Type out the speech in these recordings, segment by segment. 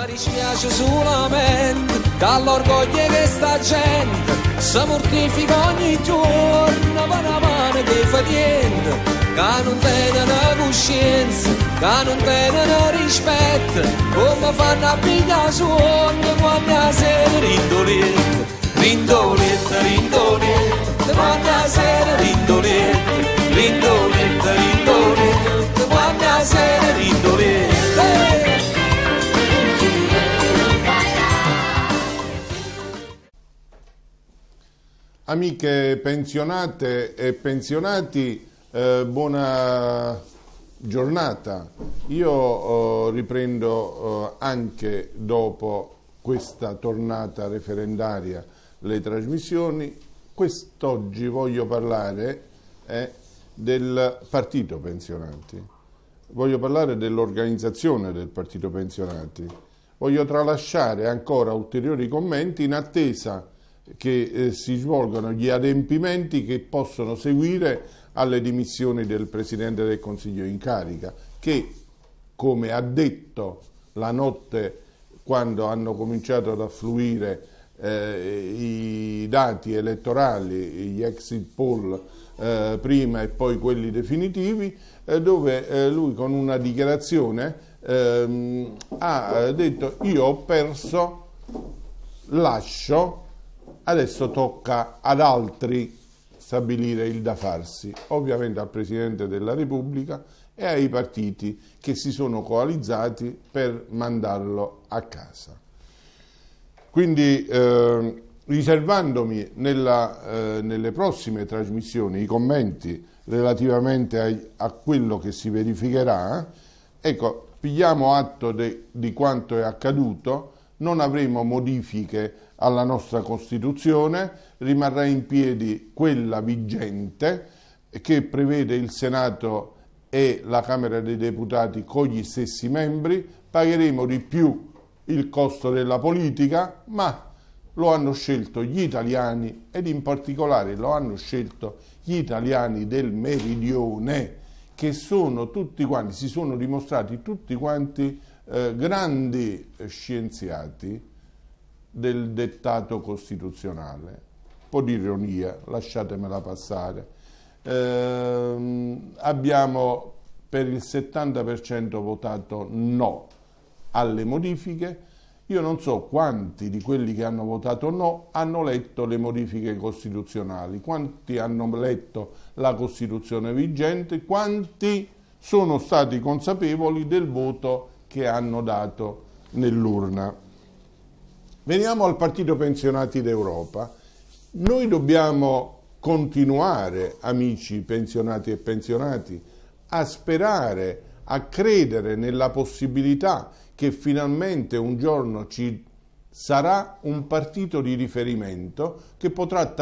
Ma dispiace solamente dall'orgoglio che sta gente si mortifica ogni giorno con la mano che fa niente, che non tiene una coscienza, che non tiene una rispetto, come fanno a pigliare sonno quando la sera rindolette, rindolente, rindolente, quando la sera rindolette, rindolente, rindolente, quando la sera rindolette. Amiche pensionate e pensionati, eh, buona giornata. Io eh, riprendo eh, anche dopo questa tornata referendaria le trasmissioni. Quest'oggi voglio parlare eh, del partito pensionati, voglio parlare dell'organizzazione del partito pensionati. Voglio tralasciare ancora ulteriori commenti in attesa che eh, si svolgano gli adempimenti che possono seguire alle dimissioni del Presidente del Consiglio in carica, che come ha detto la notte quando hanno cominciato ad affluire eh, i dati elettorali, gli exit poll eh, prima e poi quelli definitivi, eh, dove eh, lui con una dichiarazione ehm, ha eh, detto io ho perso, lascio Adesso tocca ad altri stabilire il da farsi, ovviamente al Presidente della Repubblica e ai partiti che si sono coalizzati per mandarlo a casa. Quindi eh, riservandomi nella, eh, nelle prossime trasmissioni i commenti relativamente a, a quello che si verificherà, ecco, pigliamo atto de, di quanto è accaduto non avremo modifiche alla nostra Costituzione, rimarrà in piedi quella vigente che prevede il Senato e la Camera dei Deputati con gli stessi membri, pagheremo di più il costo della politica, ma lo hanno scelto gli italiani ed in particolare lo hanno scelto gli italiani del meridione che sono tutti quanti, si sono dimostrati tutti quanti eh, grandi eh, scienziati del dettato costituzionale, un po' di ironia, lasciatemela passare, eh, abbiamo per il 70% votato no alle modifiche, io non so quanti di quelli che hanno votato no hanno letto le modifiche costituzionali, quanti hanno letto la Costituzione vigente, quanti sono stati consapevoli del voto che hanno dato nell'urna. Veniamo al Partito Pensionati d'Europa. Noi dobbiamo continuare, amici pensionati e pensionati, a sperare, a credere nella possibilità che finalmente un giorno ci sarà un partito di riferimento che potrà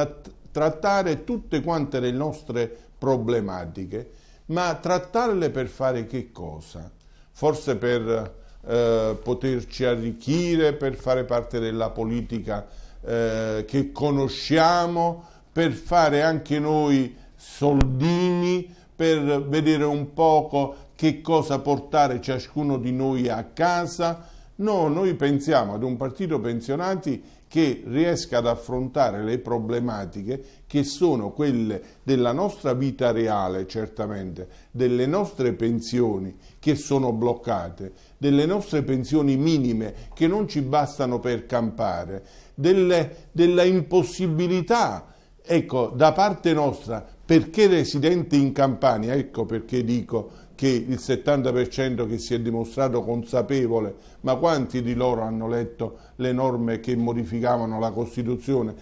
trattare tutte quante le nostre problematiche, ma trattarle per fare che cosa? forse per eh, poterci arricchire, per fare parte della politica eh, che conosciamo, per fare anche noi soldini, per vedere un poco che cosa portare ciascuno di noi a casa No, noi pensiamo ad un partito pensionati che riesca ad affrontare le problematiche che sono quelle della nostra vita reale, certamente, delle nostre pensioni che sono bloccate, delle nostre pensioni minime che non ci bastano per campare, delle, della impossibilità, ecco, da parte nostra, perché residente in Campania, ecco perché dico che il 70% che si è dimostrato consapevole, ma quanti di loro hanno letto le norme che modificavano la Costituzione,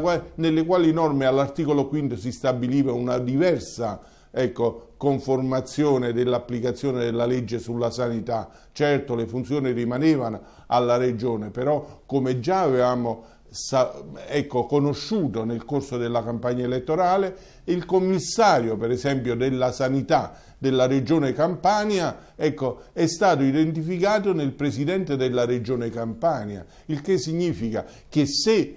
qua, nelle quali norme all'articolo 5 si stabiliva una diversa ecco, conformazione dell'applicazione della legge sulla sanità. Certo le funzioni rimanevano alla Regione, però come già avevamo ecco, conosciuto nel corso della campagna elettorale, il commissario per esempio della sanità della regione Campania ecco, è stato identificato nel presidente della regione Campania, il che significa che se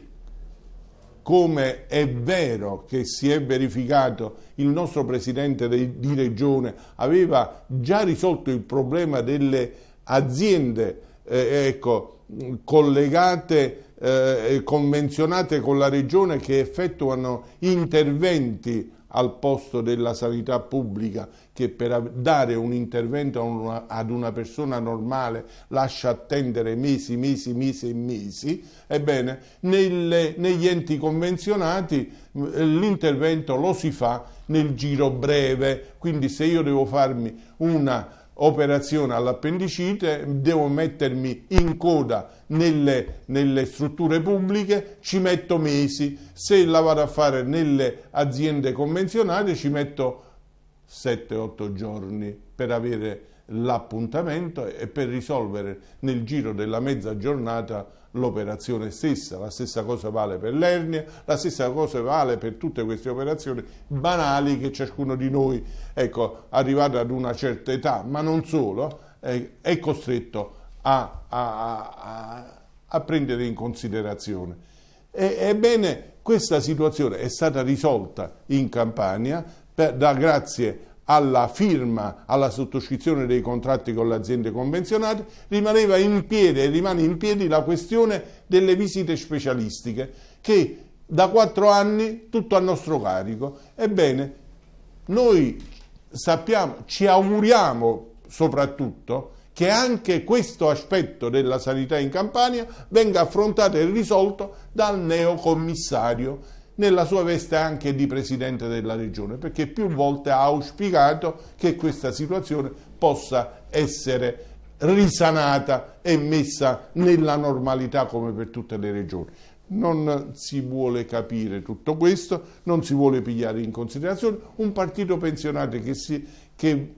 come è vero che si è verificato, il nostro presidente di regione aveva già risolto il problema delle aziende eh, ecco, collegate eh, e convenzionate con la regione che effettuano interventi al posto della sanità pubblica che per dare un intervento ad una persona normale lascia attendere mesi, mesi, mesi e mesi, ebbene nelle, negli enti convenzionati eh, l'intervento lo si fa nel giro breve, quindi se io devo farmi una operazione all'appendicite, devo mettermi in coda nelle, nelle, strutture pubbliche, ci metto mesi, se la vado a fare nelle aziende convenzionali ci metto 7-8 giorni per avere l'appuntamento e per risolvere nel giro della mezza giornata l'operazione stessa, la stessa cosa vale per l'ernia, la stessa cosa vale per tutte queste operazioni banali che ciascuno di noi, ecco, arrivato ad una certa età, ma non solo, eh, è costretto a, a, a, a, prendere in considerazione. E, ebbene, questa situazione è stata risolta in Campania per, da, grazie alla firma, alla sottoscrizione dei contratti con le aziende convenzionate, rimaneva in piedi e rimane in piedi la questione delle visite specialistiche che da quattro anni tutto a nostro carico. Ebbene, noi sappiamo, ci auguriamo soprattutto che anche questo aspetto della sanità in Campania venga affrontato e risolto dal neocommissario nella sua veste anche di presidente della regione, perché più volte ha auspicato che questa situazione possa essere risanata e messa nella normalità come per tutte le regioni. Non si vuole capire tutto questo, non si vuole pigliare in considerazione un partito pensionato che, si, che,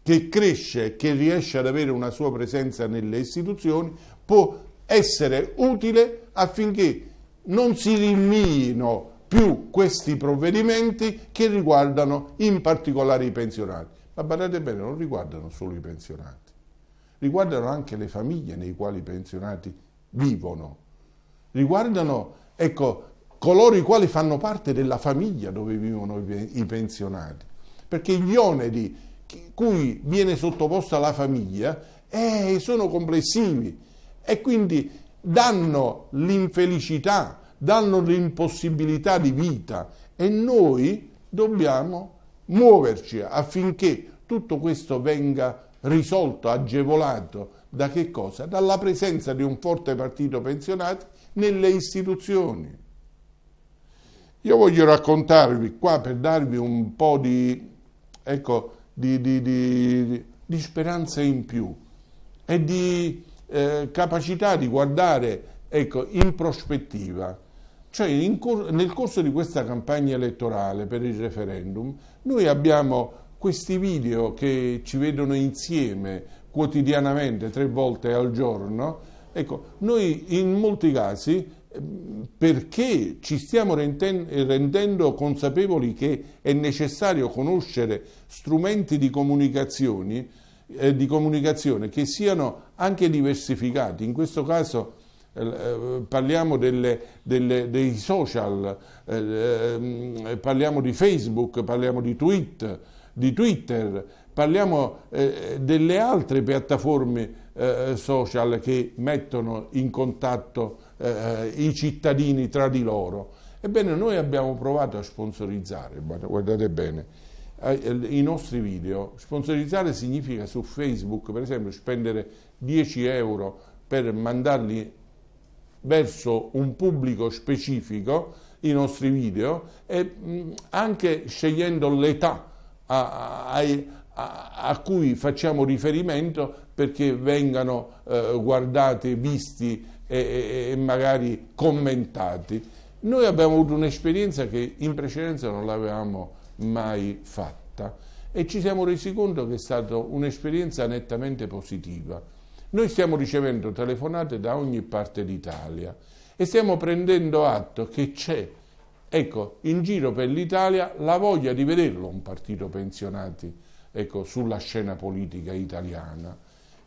che cresce, che riesce ad avere una sua presenza nelle istituzioni, può essere utile affinché non si rinvino più questi provvedimenti che riguardano in particolare i pensionati. Ma badate bene, non riguardano solo i pensionati, riguardano anche le famiglie nei quali i pensionati vivono, riguardano ecco, coloro i quali fanno parte della famiglia dove vivono i pensionati, perché gli oneri cui viene sottoposta la famiglia eh, sono complessivi e quindi danno l'infelicità danno l'impossibilità di vita e noi dobbiamo muoverci affinché tutto questo venga risolto, agevolato da che cosa? Dalla presenza di un forte partito pensionati nelle istituzioni. Io voglio raccontarvi qua per darvi un po' di, ecco, di, di, di, di speranza in più e di eh, capacità di guardare ecco, in prospettiva cioè cor nel corso di questa campagna elettorale per il referendum noi abbiamo questi video che ci vedono insieme quotidianamente tre volte al giorno. Ecco, noi in molti casi ehm, perché ci stiamo rendendo consapevoli che è necessario conoscere strumenti di comunicazione, eh, di comunicazione che siano anche diversificati. In questo caso eh, eh, parliamo delle, delle, dei social, eh, ehm, parliamo di Facebook, parliamo di, tweet, di Twitter, parliamo delle altre piattaforme social che mettono in contatto i cittadini tra di loro. Ebbene, noi abbiamo provato a sponsorizzare, guardate bene, i nostri video. Sponsorizzare significa su Facebook, per esempio, spendere 10 euro per mandarli verso un pubblico specifico i nostri video e anche scegliendo l'età a, a, a, cui facciamo riferimento perché vengano eh, guardati, visti e, e magari commentati. Noi abbiamo avuto un'esperienza che in precedenza non l'avevamo mai fatta e ci siamo resi conto che è stata un'esperienza nettamente positiva. Noi stiamo ricevendo telefonate da ogni parte d'Italia e stiamo prendendo atto che c'è, ecco, in giro per l'Italia la voglia di vederlo un partito pensionati, ecco, sulla scena politica italiana.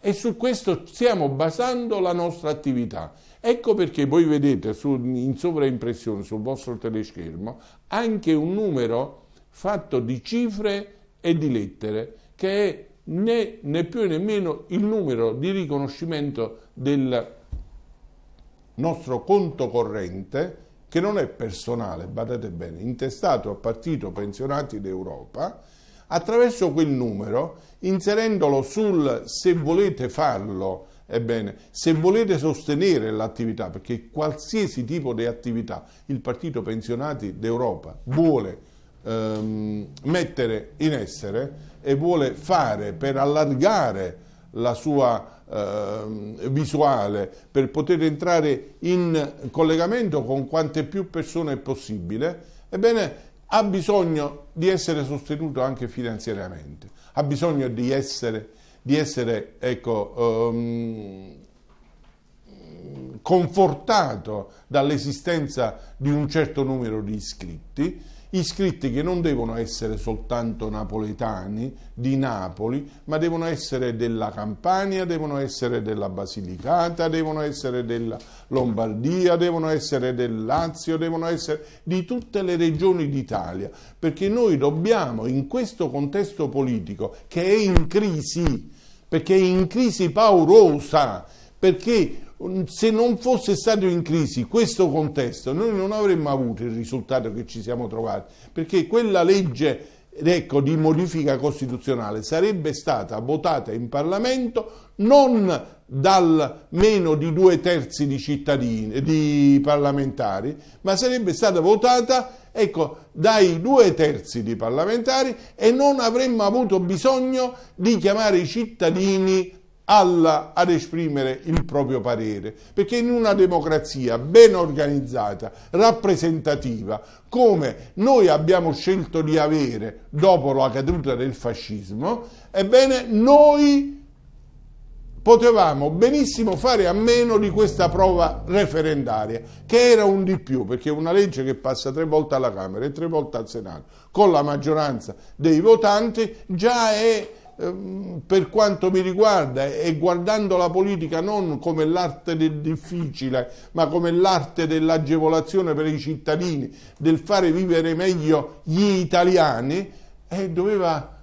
E su questo stiamo basando la nostra attività. Ecco perché voi vedete su, in sovraimpressione sul vostro teleschermo anche un numero fatto di cifre e di lettere che è né, né più né meno il numero di riconoscimento del nostro conto corrente che non è personale, badate bene, intestato al Partito Pensionati d'Europa, attraverso quel numero, inserendolo sul se volete farlo, ebbene, se volete sostenere l'attività, perché qualsiasi tipo di attività il Partito Pensionati d'Europa vuole ehm, mettere in essere e vuole fare per allargare la sua eh, visuale, per poter entrare in collegamento con quante più persone possibile, ebbene ha bisogno di essere sostenuto anche finanziariamente, ha bisogno di essere, di essere ecco, ehm, confortato dall'esistenza di un certo numero di iscritti iscritti che non devono essere soltanto napoletani, di Napoli, ma devono essere della Campania, devono essere della Basilicata, devono essere della Lombardia, devono essere del Lazio, devono essere di tutte le regioni d'Italia, perché noi dobbiamo in questo contesto politico che è in crisi, perché è in crisi paurosa, perché mm, se non fosse stato in crisi questo contesto noi non avremmo avuto il risultato che ci siamo trovati, perché quella legge ecco, di modifica costituzionale sarebbe stata votata in Parlamento non dal meno di due terzi di cittadini, di parlamentari, ma sarebbe stata votata ecco, dai due terzi di parlamentari e non avremmo avuto bisogno di chiamare i cittadini alla, ad esprimere il proprio parere, perché in una democrazia ben organizzata, rappresentativa, come noi abbiamo scelto di avere dopo la caduta del fascismo, ebbene noi potevamo benissimo fare a meno di questa prova referendaria, che era un di più, perché una legge che passa tre volte alla Camera e tre volte al Senato, con la maggioranza dei votanti, già è Ehm, per quanto mi riguarda e guardando la politica non come l'arte del difficile ma come l'arte dell'agevolazione per i cittadini del fare vivere meglio gli italiani eh, doveva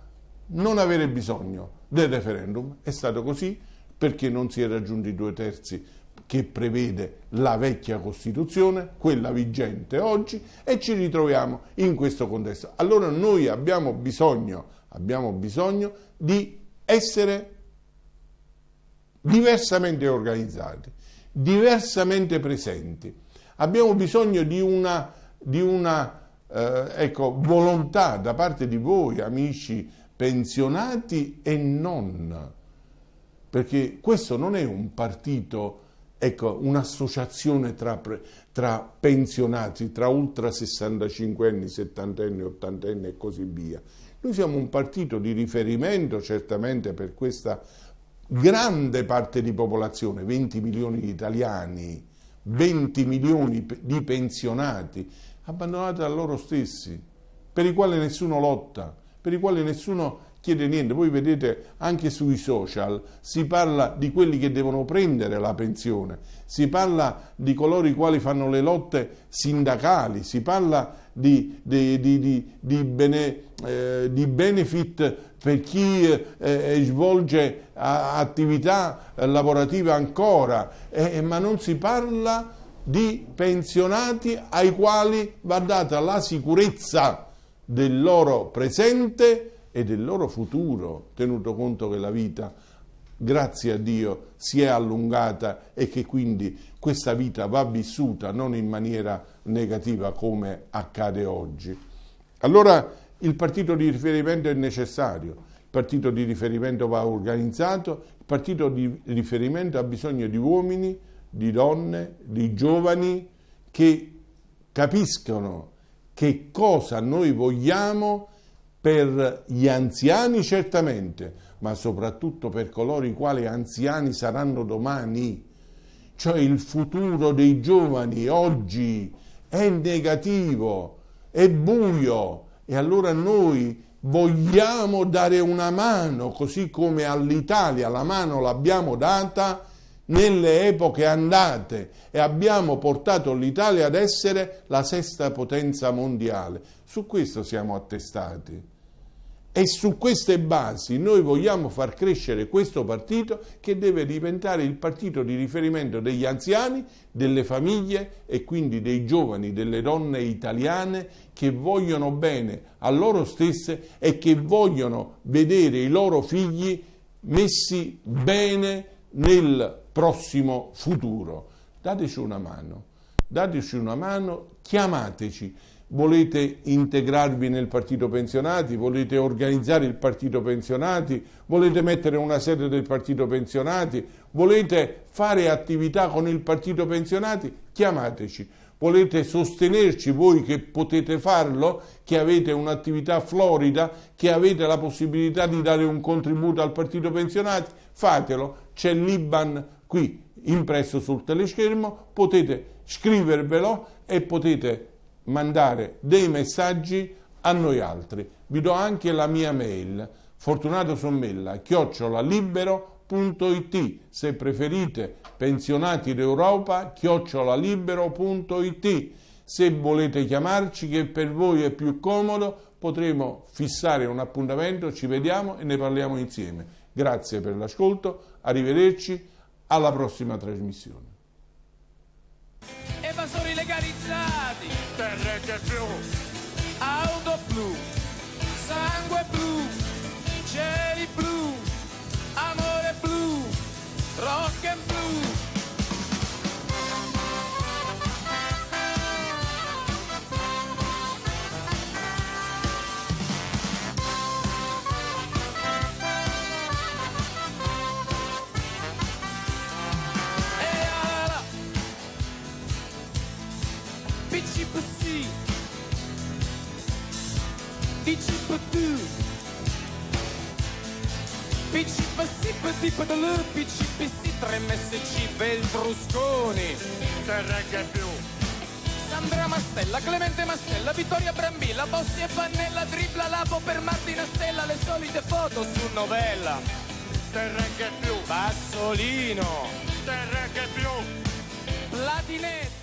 non avere bisogno del referendum è stato così perché non si è raggiunto i due terzi che prevede la vecchia Costituzione, quella vigente oggi, e ci ritroviamo in questo contesto. Allora noi abbiamo bisogno abbiamo bisogno di essere diversamente organizzati, diversamente presenti. Abbiamo bisogno di una, di una eh, ecco, volontà da parte di voi, amici pensionati e non, perché questo non è un partito, ecco, un'associazione tra, tra pensionati, tra ultra 65 anni, 70 anni, 80 anni e così via. Noi siamo un partito di riferimento certamente per questa grande parte di popolazione, 20 milioni di italiani, 20 milioni di pensionati, abbandonati da loro stessi, per i quali nessuno lotta, per i quali nessuno chiede niente. Voi vedete anche sui social si parla di quelli che devono prendere la pensione, si parla di coloro i quali fanno le lotte sindacali, si parla di, di, di, di bene, eh, benefit per chi eh, eh svolge attività lavorative lavorativa ancora, eh, eh, ma non si parla di pensionati ai quali va data la sicurezza del loro presente e del loro futuro, tenuto conto che la vita, grazie a Dio, si è allungata e che quindi questa vita va vissuta non in maniera negativa come accade oggi. Allora il partito di riferimento è necessario, il partito di riferimento va organizzato, il partito di riferimento ha bisogno di uomini, di donne, di giovani che capiscono che cosa noi vogliamo per gli anziani certamente, ma soprattutto per coloro i quali anziani saranno domani. Cioè il futuro dei giovani oggi è negativo, è buio e allora noi vogliamo dare una mano, così come all'Italia la mano l'abbiamo data nelle epoche andate e abbiamo portato l'Italia ad essere la sesta potenza mondiale. Su questo siamo attestati. E su queste basi noi vogliamo far crescere questo partito che deve diventare il partito di riferimento degli anziani, delle famiglie e quindi dei giovani, delle donne italiane che vogliono bene a loro stesse e che vogliono vedere i loro figli messi bene nel prossimo futuro. Dateci una mano, dateci una mano, chiamateci volete integrarvi nel partito pensionati, volete organizzare il partito pensionati, volete mettere una sede del partito pensionati, volete fare attività con il partito pensionati, chiamateci. Volete sostenerci voi che potete farlo, che avete un'attività florida, che avete la possibilità di dare un contributo al partito pensionati, fatelo. C'è l'Iban qui impresso sul teleschermo, potete scrivervelo e potete mandare dei messaggi a noi altri. Vi do anche la mia mail, fortunato sommella, chiocciolalibero.it, se preferite pensionati d'Europa, chiocciolalibero.it. Se volete chiamarci, che per voi è più comodo, potremo fissare un appuntamento, ci vediamo e ne parliamo insieme. Grazie per l'ascolto, arrivederci alla prossima trasmissione sponsor legalizzati terrete blu, auto blu, sangue blu, cieli blu, amore blu, rock and blues. Dici per sì, dici per tu, dici per sì, per sì, per le, dici per sì, tre MSC, Veltrusconi. più. Sandra Mastella, Clemente Mastella, Vittoria Brambilla, Bossi e Pannella, tripla lapo per Martina Stella, le solite foto su novella. Terrega più. Bassolino. Terrega più. Platinetto.